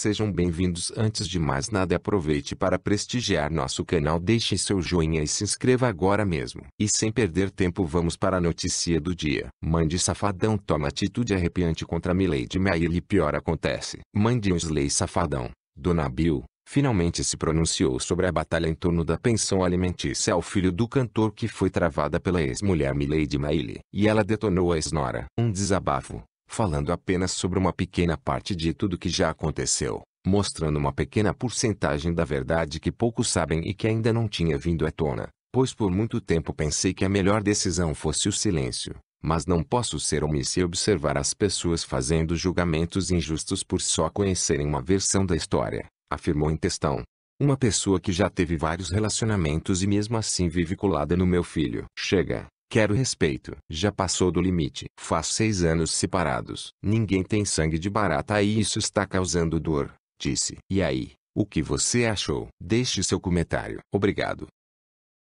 Sejam bem-vindos. Antes de mais nada, aproveite para prestigiar nosso canal, deixe seu joinha e se inscreva agora mesmo. E sem perder tempo, vamos para a notícia do dia. Mãe de safadão toma atitude arrepiante contra Milady Mayer e pior acontece. Mãe de Osley Safadão, Dona Bill, finalmente se pronunciou sobre a batalha em torno da pensão alimentícia ao é filho do cantor que foi travada pela ex-mulher Milady Maile, e ela detonou a esnora. Um desabafo, falando apenas sobre uma pequena parte de tudo que já aconteceu, mostrando uma pequena porcentagem da verdade que poucos sabem e que ainda não tinha vindo à tona, pois por muito tempo pensei que a melhor decisão fosse o silêncio, mas não posso ser omisso e observar as pessoas fazendo julgamentos injustos por só conhecerem uma versão da história, afirmou em questão. Uma pessoa que já teve vários relacionamentos e mesmo assim vive colada no meu filho. Chega, Quero respeito. Já passou do limite. Faz seis anos separados. Ninguém tem sangue de barata e isso está causando dor, disse. E aí, o que você achou? Deixe seu comentário. Obrigado.